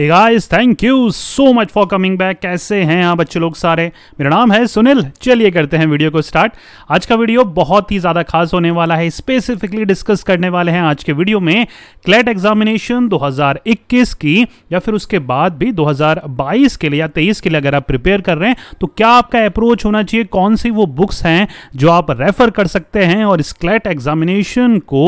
Hey guys, thank you so much for coming back. कैसे हैं आप बच्चे लोग सारे मेरा नाम है सुनील चलिए करते हैं वीडियो को स्टार्ट आज का वीडियो बहुत ही ज़्यादा खास होने वाला है स्पेसिफिकली डिस्कस करने वाले हैं आज के वीडियो में क्लेट एग्जामिनेशन 2021 की या फिर उसके बाद भी 2022 के लिए या 23 के लिए अगर आप प्रिपेयर कर रहे हैं तो क्या आपका अप्रोच होना चाहिए कौन सी वो बुक्स हैं जो आप रेफर कर सकते हैं और इस क्लेट एग्जामिनेशन को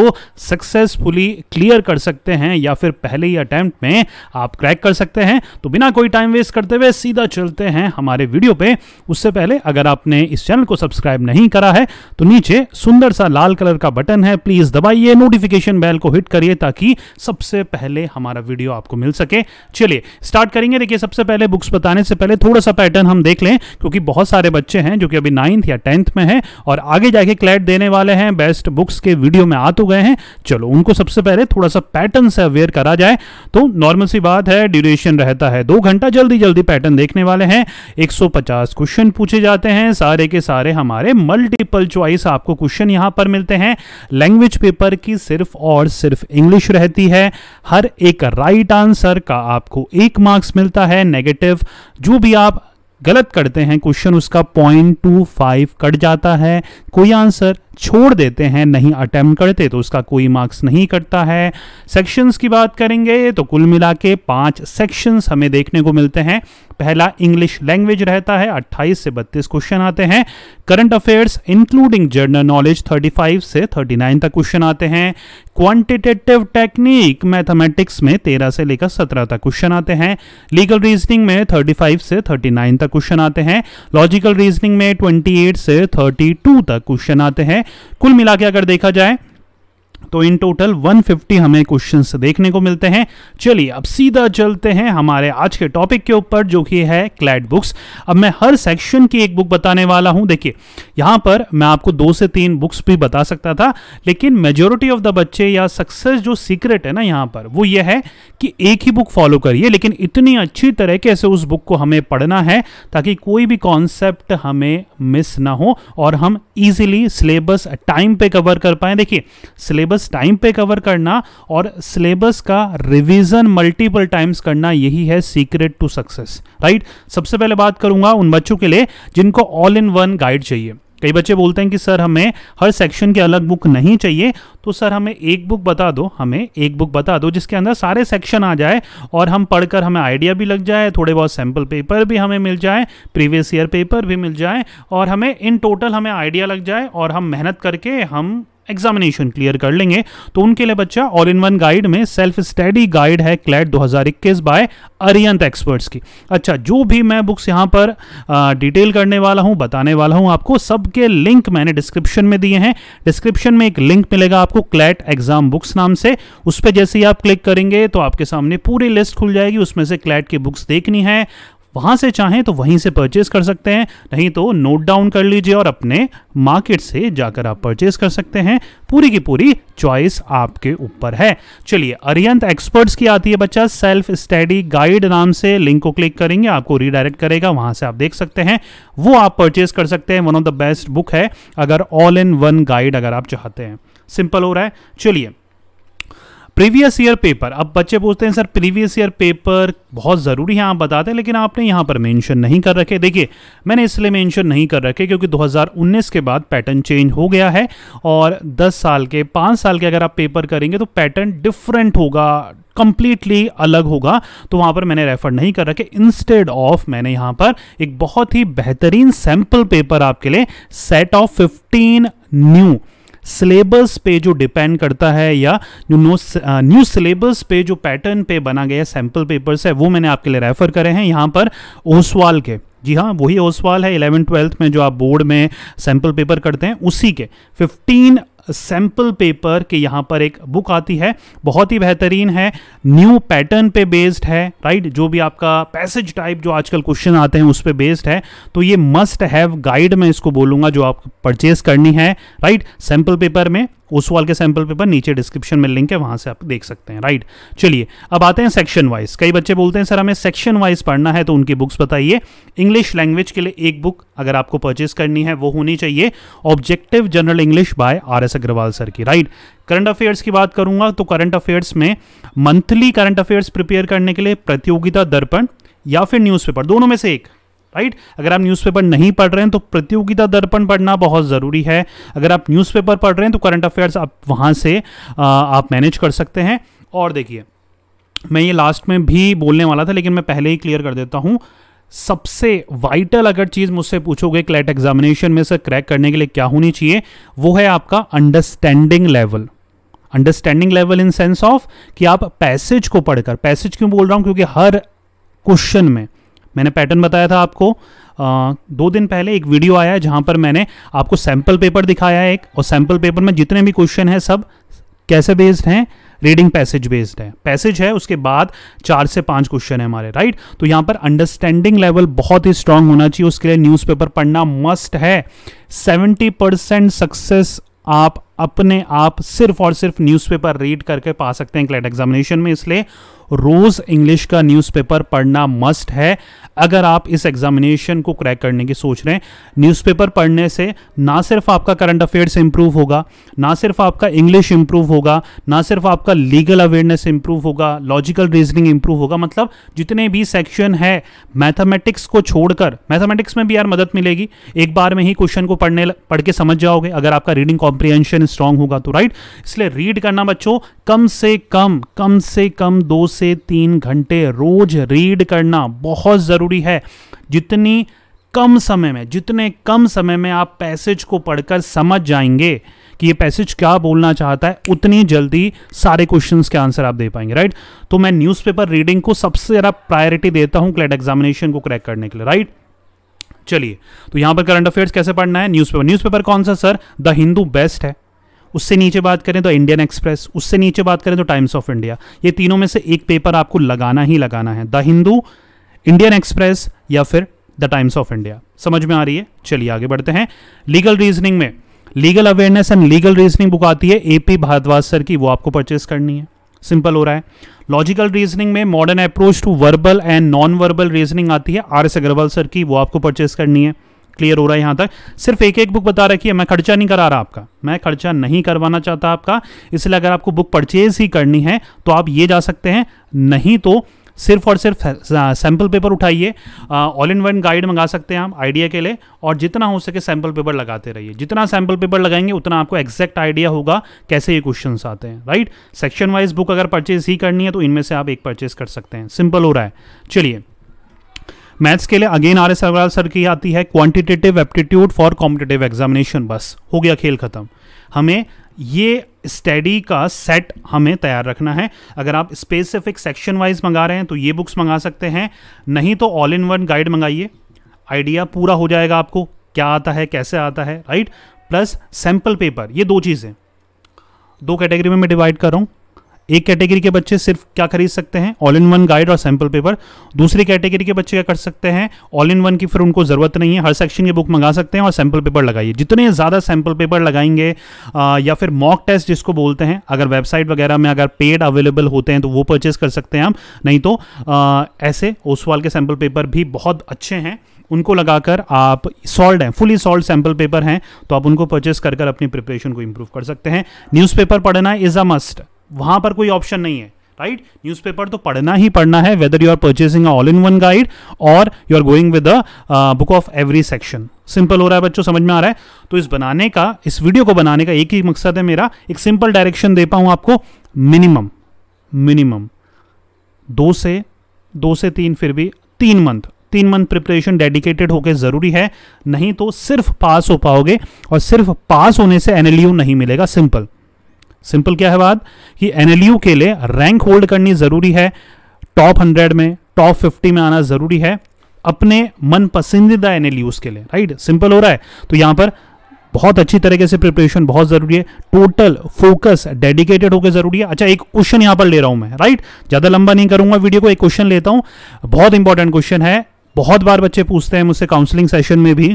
सक्सेसफुली क्लियर कर सकते हैं या फिर पहले ही अटैम्प्ट में आप क्रैक चेक कर सकते हैं तो बिना कोई टाइम वेस्ट करते हुए सीधा चलते हैं हमारे वीडियो पे उससे पहले अगर आपने इस चैनल को सब्सक्राइब नहीं करा है तो नीचे सुंदर सा लाल कलर का बटन है प्लीज दबाइए नोटिफिकेशन बेल को हिट करिए ताकि सबसे पहले हमारा वीडियो आपको मिल सके चलिए स्टार्ट करेंगे देखिए सबसे पहले बुक्स बताने से पहले थोड़ा सा पैटर्न हम देख लें क्योंकि बहुत सारे बच्चे हैं जो कि अभी नाइन्थ या टेंथ में है और आगे जाके क्लैट देने वाले हैं बेस्ट बुक्स के वीडियो में आ तो गए हैं चलो उनको सबसे पहले थोड़ा सा पैटर्न से अवेयर करा जाए तो नॉर्मल सी बात है का ड्यूरेशन रहता है दो घंटा जल्दी जल्दी पैटर्न देखने वाले हैं 150 क्वेश्चन पूछे जाते हैं सारे के सारे हमारे मल्टीपल चॉइस आपको क्वेश्चन यहां पर मिलते हैं लैंग्वेज पेपर की सिर्फ और सिर्फ इंग्लिश रहती है हर एक राइट आंसर का आपको एक मार्क्स मिलता है नेगेटिव जो भी आप गलत करते हैं क्वेश्चन उसका पॉइंट टू फाइव कट जाता है कोई आंसर छोड़ देते हैं नहीं अटैम्प्ट करते तो उसका कोई मार्क्स नहीं कटता है सेक्शंस की बात करेंगे तो कुल मिला के पाँच सेक्शंस हमें देखने को मिलते हैं पहला इंग्लिश लैंग्वेज रहता है 28 से 32 क्वेश्चन आते हैं current affairs including general knowledge 35 से 39 तक क्वेश्चन आते हैं क्वांटिटेटिव टेक्निक मैथमेटिक्स में 13 से लेकर 17 तक क्वेश्चन आते हैं लीगल रीजनिंग में 35 से 39 तक क्वेश्चन आते हैं लॉजिकल रीजनिंग में 28 से 32 तक क्वेश्चन आते हैं कुल मिला के अगर देखा जाए तो इन टोटल 150 हमें क्वेश्चंस देखने को मिलते हैं चलिए अब सीधा चलते हैं हमारे आज के टॉपिक के ऊपर जो कि है क्लैड बुक्स अब मैं हर सेक्शन की एक बुक बताने वाला हूं देखिए यहां पर मैं आपको दो से तीन बुक्स भी बता सकता था लेकिन मेजोरिटी ऑफ द बच्चे या सक्सेस जो सीक्रेट है ना यहां पर वो ये है कि एक ही बुक फॉलो करिए लेकिन इतनी अच्छी तरीके से उस बुक को हमें पढ़ना है ताकि कोई भी कॉन्सेप्ट हमें मिस ना हो और हम ईजिली सिलेबस टाइम पे कवर कर पाए देखिए सिलेबस सिलेबस टाइम पे कवर करना और सिलेबस का रिवीजन मल्टीपल टाइम्स करना यही है सीक्रेट टू सक्सेस राइट सबसे पहले बात करूंगा उन बच्चों के लिए जिनको ऑल इन वन गाइड चाहिए कई बच्चे बोलते हैं कि सर हमें हर सेक्शन की अलग बुक नहीं चाहिए तो सर हमें एक बुक बता दो हमें एक बुक बता दो जिसके अंदर सारे सेक्शन आ जाए और हम पढ़कर हमें आइडिया भी लग जाए थोड़े बहुत सैम्पल पेपर भी हमें मिल जाए प्रीवियस ईयर पेपर भी मिल जाए और हमें इन टोटल हमें आइडिया लग जाए और हम मेहनत करके हम एग्जामिनेशन क्लियर कर लेंगे तो उनके लिए बच्चा ऑल इन वन गाइड में सेल्फ स्टडी गाइड है क्लैट 2021 बाय अरियंत एक्सपर्ट्स की अच्छा जो भी मैं बुक्स यहाँ पर आ, डिटेल करने वाला हूँ बताने वाला हूं आपको सबके लिंक मैंने डिस्क्रिप्शन में दिए हैं डिस्क्रिप्शन में एक लिंक मिलेगा आपको क्लैट एग्जाम बुक्स नाम से उस पर जैसे ही आप क्लिक करेंगे तो आपके सामने पूरी लिस्ट खुल जाएगी उसमें से क्लैट की बुक्स देखनी है वहां से चाहें तो वहीं से परचेज कर सकते हैं नहीं तो नोट डाउन कर लीजिए और अपने मार्केट से जाकर आप परचेज कर सकते हैं पूरी की पूरी चॉइस आपके ऊपर है चलिए अरियंत एक्सपर्ट्स की आती है बच्चा सेल्फ स्टडी गाइड नाम से लिंक को क्लिक करेंगे आपको रीडायरेक्ट करेगा वहां से आप देख सकते हैं वो आप परचेज कर सकते हैं one of the best book है अगर ऑल इन वन गाइड अगर आप चाहते हैं सिंपल हो रहा है चलिए प्रीवियस ईयर पेपर अब बच्चे पूछते हैं सर प्रीवियस ईयर पेपर बहुत ज़रूरी है आप बताते हैं लेकिन आपने यहाँ पर मेंशन नहीं कर रखे देखिए मैंने इसलिए मेंशन नहीं कर रखे क्योंकि 2019 के बाद पैटर्न चेंज हो गया है और 10 साल के 5 साल के अगर आप पेपर करेंगे तो पैटर्न डिफरेंट होगा कंप्लीटली अलग होगा तो वहाँ पर मैंने रेफर नहीं कर रखे इंस्टेड ऑफ मैंने यहाँ पर एक बहुत ही बेहतरीन सैम्पल पेपर आपके लिए set of fifteen new syllabus पे जो डिपेंड करता है या जो नो न्यू सिलेबस पे जो पैटर्न पे बना गया सैंपल पेपर्स है वो मैंने आपके लिए रेफर करे हैं यहाँ पर ओसवाल के जी हाँ वही ओसवाल है इलेवन ट्वेल्थ में जो आप बोर्ड में सैंपल पेपर करते हैं उसी के फिफ्टीन सैम्पल पेपर के यहाँ पर एक बुक आती है बहुत ही बेहतरीन है न्यू पैटर्न पे बेस्ड है राइट जो भी आपका पैसेज टाइप जो आजकल क्वेश्चन आते हैं उस पर बेस्ड है तो ये मस्ट हैव गाइड मैं इसको बोलूँगा जो आप परचेज करनी है राइट सैंपल पेपर में उस वाल के सैंपल पेपर नीचे डिस्क्रिप्शन में लिंक है वहां से आप देख सकते हैं राइट चलिए अब आते हैं सेक्शन वाइज कई बच्चे बोलते हैं सर हमें सेक्शन वाइज पढ़ना है तो उनकी बुक्स बताइए इंग्लिश लैंग्वेज के लिए एक बुक अगर आपको परचेज करनी है वो होनी चाहिए objective general English by R S Agarwal sir की राइट करंट अफेयर्स की बात करूंगा तो करंट अफेयर्स में मंथली करंट अफेयर्स प्रिपेयर करने के लिए प्रतियोगिता दर्पण या फिर न्यूज़पेपर दोनों में से एक राइट अगर आप न्यूज़पेपर नहीं पढ़ रहे हैं तो प्रतियोगिता दर्पण पढ़ना बहुत ज़रूरी है अगर आप न्यूज़पेपर पढ़ रहे हैं तो करंट अफेयर्स आप वहाँ से आप मैनेज कर सकते हैं और देखिए मैं ये लास्ट में भी बोलने वाला था लेकिन मैं पहले ही क्लियर कर देता हूँ सबसे वाइटल अगर चीज़ मुझसे पूछोगे क्लैट एग्जामिनेशन में से क्रैक करने के लिए क्या होनी चाहिए वो है आपका understanding level understanding level in sense of कि आप पैसेज को पढ़कर पैसेज क्यों बोल रहा हूं क्योंकि हर क्वेश्चन में मैंने पैटर्न बताया था आपको आ, दो दिन पहले एक वीडियो आया है जहाँ पर मैंने आपको सैम्पल पेपर दिखाया है एक और सैम्पल पेपर में जितने भी क्वेश्चन हैं सब कैसे बेस्ड हैं रीडिंग पैसेज बेस्ड है पैसेज है उसके बाद चार से पांच क्वेश्चन है हमारे राइट तो यहाँ पर अंडरस्टैंडिंग लेवल बहुत ही स्ट्रांग होना चाहिए उसके लिए न्यूज़पेपर पढ़ना मस्ट है सेवेंटी परसेंट सक्सेस आप अपने आप सिर्फ और सिर्फ न्यूज़पेपर रीड करके पा सकते हैं क्लेट एग्जामिनेशन में इसलिए रोज़ इंग्लिश का न्यूज़पेपर पढ़ना मस्ट है अगर आप इस एग्जामिनेशन को क्रैक करने की सोच रहे हैं न्यूज़पेपर पढ़ने से ना सिर्फ आपका करंट अफेयर्स इंप्रूव होगा ना सिर्फ आपका इंग्लिश इंप्रूव होगा ना सिर्फ आपका लीगल अवेयरनेस इंप्रूव होगा लॉजिकल रीजनिंग इंप्रूव होगा मतलब जितने भी सेक्शन है मैथमेटिक्स को छोड़कर मैथमेटिक्स में भी यार मदद मिलेगी एक बार में ही क्वेश्चन को पढ़ने पढ़ के समझ जाओगे अगर आपका रीडिंग कॉम्प्रीहेंशन इम्यून स्ट्रांग होगा तो राइट इसलिए रीड करना बच्चों कम से कम कम से कम दो से तीन घंटे रोज रीड करना बहुत ज़रूरी है जितनी कम समय में जितने कम समय में आप पैसेज को पढ़कर समझ जाएंगे कि ये पैसेज क्या बोलना चाहता है उतनी जल्दी सारे क्वेश्चन के आंसर आप दे पाएंगे राइट तो मैं न्यूज़पेपर रीडिंग को सबसे ज़्यादा प्रायोरिटी देता हूँ क्लेट एग्जामिनेशन को क्रैक करने के लिए राइट चलिए तो यहाँ पर करंट अफेयर्स कैसे पढ़ना है न्यूज़पेपर न्यूज़पेपर कौन सा सर द हिंदू बेस्ट है उससे नीचे बात करें तो इंडियन एक्सप्रेस उससे नीचे बात करें तो टाइम्स ऑफ इंडिया ये तीनों में से एक पेपर आपको लगाना ही लगाना है द हिंदू इंडियन एक्सप्रेस या फिर द टाइम्स ऑफ इंडिया समझ में आ रही है चलिए आगे बढ़ते हैं लीगल रीजनिंग में legal awareness and legal reasoning book आती है एपी भारद्वाज सर की वो आपको परचेस करनी है सिंपल हो रहा है लॉजिकल रीजनिंग में modern approach to verbal and non verbal reasoning आती है आर एस अग्रवाल सर की वो आपको परचेस करनी है क्लियर हो रहा है यहाँ तक सिर्फ एक एक बुक बता रखी है मैं खर्चा नहीं करा रहा आपका मैं खर्चा नहीं करवाना चाहता आपका इसलिए अगर आपको बुक परचेज ही करनी है तो आप ये जा सकते हैं नहीं तो सिर्फ और सिर्फ सैंपल पेपर उठाइए ऑल इन वन गाइड मंगा सकते हैं आप आइडिया के लिए और जितना हो सके सैंपल पेपर लगाते रहिए जितना सैंपल पेपर लगाएंगे उतना आपको एग्जैक्ट आइडिया होगा कैसे ये क्वेश्चन आते हैं राइट सेक्शन वाइज बुक अगर परचेज ही करनी है तो इनमें से आप एक परचेज कर सकते हैं सिंपल हो रहा है चलिए मैथ्स के लिए again R S Agarwal sir की आती है quantitative aptitude for competitive examination बस हो गया खेल ख़त्म हमें ये स्टडी का सेट हमें तैयार रखना है अगर आप स्पेसिफिक सेक्शन वाइज मंगा रहे हैं तो ये बुक्स मंगा सकते हैं नहीं तो ऑल इन वन गाइड मंगाइए आइडिया पूरा हो जाएगा आपको क्या आता है कैसे आता है राइट प्लस सैम्पल पेपर ये दो चीज़ें दो कैटेगरी में मैं डिवाइड कर रहा हूँ एक कैटेगरी के बच्चे सिर्फ क्या खरीद सकते हैं ऑल इन वन गाइड और सैम्पल पेपर दूसरी कैटेगरी के बच्चे क्या कर सकते हैं ऑल इन वन की फिर उनको ज़रूरत नहीं है हर सेक्शन की बुक मंगा सकते हैं और सैम्पल पेपर लगाइए जितने ज़्यादा सैम्पल पेपर लगाएंगे आ, या फिर मॉक टेस्ट जिसको बोलते हैं अगर वेबसाइट वगैरह में अगर पेड अवेलेबल होते हैं तो वो परचेज कर सकते हैं हम नहीं तो आ, ऐसे ओसवाल के सैंपल पेपर भी बहुत अच्छे हैं उनको लगाकर आप सॉल्ड हैं फुली सॉल्ड सैंपल पेपर हैं तो आप उनको परचेस कर अपनी प्रिपरेशन को इम्प्रूव कर सकते हैं न्यूज़पेपर पढ़ना इज़ अ मस्ट वहां पर कोई ऑप्शन नहीं है राइट न्यूज़पेपर तो पढ़ना ही पढ़ना है whether you are purchasing all in one guide और you are going with a book of every section simple हो रहा है बच्चों समझ में आ रहा है तो इस बनाने का इस वीडियो को बनाने का एक ही मकसद है मेरा एक सिंपल डायरेक्शन दे पाऊँ आपको मिनिमम मिनिमम दो से दो से तीन फिर भी तीन मंथ तीन मंथ प्रिपरेशन डेडिकेटेड होकर ज़रूरी है नहीं तो सिर्फ पास हो पाओगे और सिर्फ पास होने से एनएलयू नहीं मिलेगा सिंपल सिंपल क्या है बात कि एनएलयू के लिए रैंक होल्ड करनी ज़रूरी है टॉप हंड्रेड में टॉप फिफ्टी में आना ज़रूरी है अपने मन पसंदीदा एन के लिए राइट सिंपल हो रहा है तो यहां पर बहुत अच्छी तरीके से प्रिपरेशन बहुत जरूरी है टोटल फोकस डेडिकेटेड होकर जरूरी है अच्छा एक क्वेश्चन यहां पर ले रहा हूं मैं राइट ज़्यादा लंबा नहीं करूंगा वीडियो को एक क्वेश्चन लेता हूं बहुत इंपॉर्टेंट क्वेश्चन है बहुत बार बच्चे पूछते हैं मुझसे काउंसलिंग सेशन में भी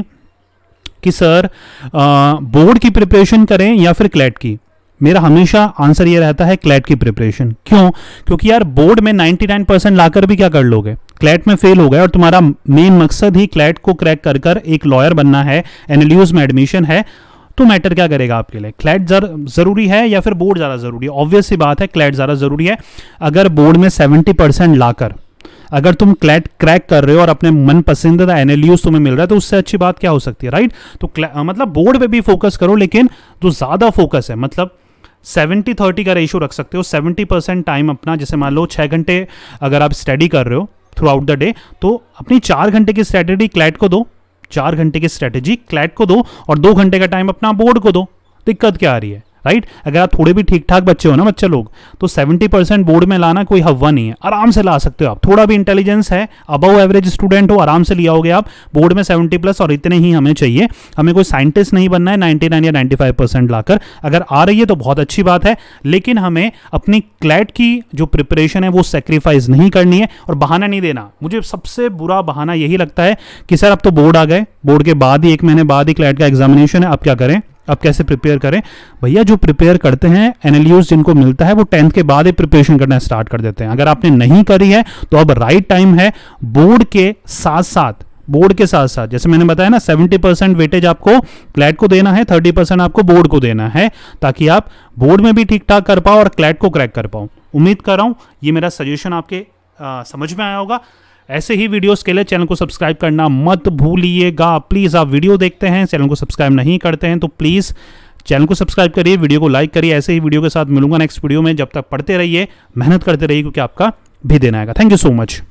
कि सर बोर्ड की प्रिपरेशन करें या फिर क्लैट की मेरा हमेशा आंसर ये रहता है क्लैट की प्रिपरेशन क्यों क्योंकि यार बोर्ड में 99 परसेंट लाकर भी क्या कर लोगे क्लैट में फेल हो गए और तुम्हारा मेन मकसद ही क्लैट को क्रैक कर कर एक लॉयर बनना है एनएलयूज e में एडमिशन है तो मैटर क्या करेगा आपके लिए क्लैट जर जरूरी है या फिर बोर्ड ज़्यादा जरूरी है ऑब्वियस सी बात है क्लैट ज़्यादा जरूरी है अगर बोर्ड में सेवेंटी परसेंट लाकर अगर तुम क्लैट क्रैक कर रहे हो और अपने मन पसंदीदा एनएलयूज e तुम्हें मिल रहा है तो उससे अच्छी बात क्या हो सकती है राइट तो मतलब बोर्ड पे भी फोकस करो लेकिन जो ज़्यादा फोकस है मतलब सेवेंटी थर्टी का रेशो रख सकते हो सेवेंटी परसेंट टाइम अपना जैसे मान लो छः घंटे अगर आप स्टडी कर रहे हो थ्रू आउट द डे तो अपनी चार घंटे की स्ट्रैटेजी क्लैट को दो चार घंटे की स्ट्रैटेजी क्लैट को दो और दो घंटे का टाइम अपना बोर्ड को दो दिक्कत क्या आ रही है राइट अगर आप थोड़े भी ठीक ठाक बच्चे हो ना बच्चे लोग तो 70 परसेंट बोर्ड में लाना कोई हवा नहीं है आराम से ला सकते हो आप थोड़ा भी इंटेलिजेंस है अबव एवरेज स्टूडेंट हो आराम से लिया होगे आप बोर्ड में 70 प्लस और इतने ही हमें चाहिए हमें कोई साइंटिस्ट नहीं बनना है 99 या 95 परसेंट लाकर अगर आ रही है तो बहुत अच्छी बात है लेकिन हमें अपनी क्लैट की जो प्रिपरेशन है वो सेक्रीफाइस नहीं करनी है और बहाना नहीं देना मुझे सबसे बुरा बहाना यही लगता है कि सर अब तो बोर्ड आ गए बोर्ड के बाद ही एक महीने बाद ही क्लैट का एग्जामिनेशन है आप क्या करें अब कैसे प्रिपेयर करें भैया जो प्रिपेयर करते हैं एनएलयूज जिनको मिलता है वो टेंथ के बाद ही प्रिपरेशन करना स्टार्ट कर देते हैं अगर आपने नहीं करी है तो अब राइट टाइम है बोर्ड के साथ साथ बोर्ड के साथ साथ जैसे मैंने बताया ना 70 परसेंट वेटेज आपको क्लैट को देना है 30 परसेंट आपको बोर्ड को देना है ताकि आप बोर्ड में भी ठीक ठाक कर पाओ और क्लैट को क्रैक कर पाओ उम्मीद कर रहा हूं ये मेरा सजेशन आपके आ, समझ में आया होगा ऐसे ही वीडियोस के लिए चैनल को सब्सक्राइब करना मत भूलिएगा प्लीज़ आप वीडियो देखते हैं चैनल को सब्सक्राइब नहीं करते हैं तो प्लीज़ चैनल को सब्सक्राइब करिए वीडियो को लाइक करिए ऐसे ही वीडियो के साथ मिलूंगा नेक्स्ट वीडियो में जब तक पढ़ते रहिए मेहनत करते रहिए क्योंकि आपका भी देना आएगा थैंक यू सो मच